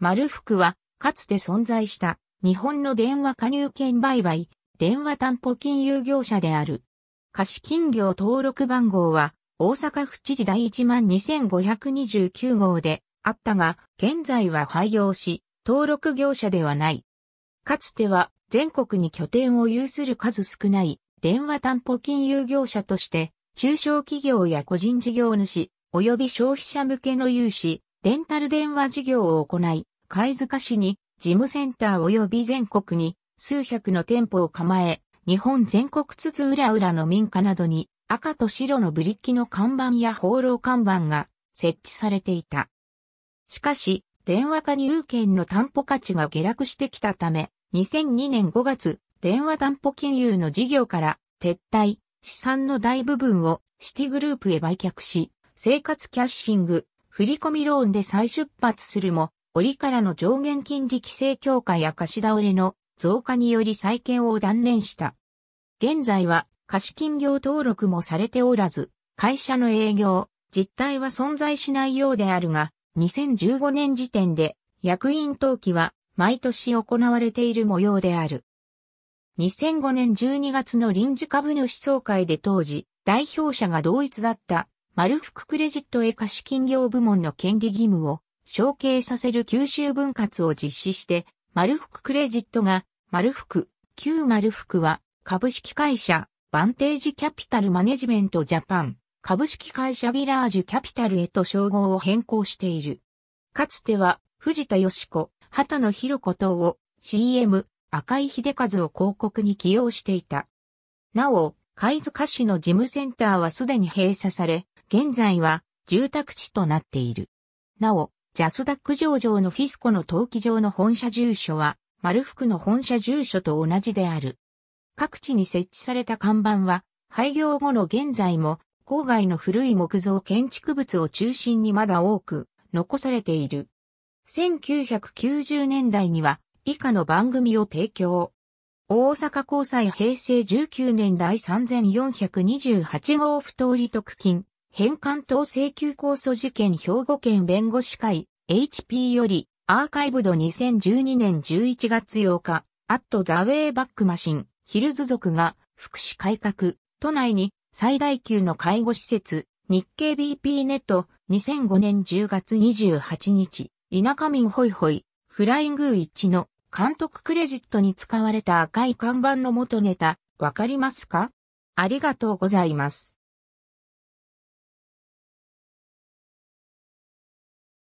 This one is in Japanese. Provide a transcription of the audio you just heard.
丸福は、かつて存在した、日本の電話加入券売買、電話担保金融業者である。貸金業登録番号は、大阪府知事第12529号であったが、現在は廃業し、登録業者ではない。かつては、全国に拠点を有する数少ない、電話担保金融業者として、中小企業や個人事業主、及び消費者向けの融資、レンタル電話事業を行い、貝塚市に事務センター及び全国に数百の店舗を構え、日本全国津々浦々の民家などに赤と白のブリッキの看板や放浪看板が設置されていた。しかし、電話加入券の担保価値が下落してきたため、2002年5月、電話担保金融の事業から撤退、資産の大部分をシティグループへ売却し、生活キャッシング、振込ローンで再出発するも、折からの上限金利規制強化や貸し倒れの増加により再建を断念した。現在は貸金業登録もされておらず、会社の営業、実態は存在しないようであるが、2015年時点で役員登記は毎年行われている模様である。2005年12月の臨時株主総会で当時、代表者が同一だった、丸福クレジットへ貸金業部門の権利義務を承継させる九州分割を実施して、丸福クレジットが、丸福、旧丸福は、株式会社、バンテージキャピタルマネジメントジャパン、株式会社ビラージュキャピタルへと称号を変更している。かつては、藤田よし子、畑野博子等を CM、赤井秀和を広告に起用していた。なお、貝塚市の事務センターはすでに閉鎖され、現在は住宅地となっている。なお、ジャスダック上場のフィスコの登記場の本社住所は、丸福の本社住所と同じである。各地に設置された看板は、廃業後の現在も、郊外の古い木造建築物を中心にまだ多く残されている。1990年代には以下の番組を提供。大阪高裁平成19年第3428号不当利得金返還等請求控訴事件兵庫県弁護士会 HP よりアーカイブド2012年11月8日、アットザウェイバックマシン、ヒルズ族が福祉改革、都内に最大級の介護施設、日経 BP ネット2005年10月28日、田舎民ホイホイ、フライングウの監督クレジットに使われた赤い看板の元ネタ、わかりますかありがとうございます。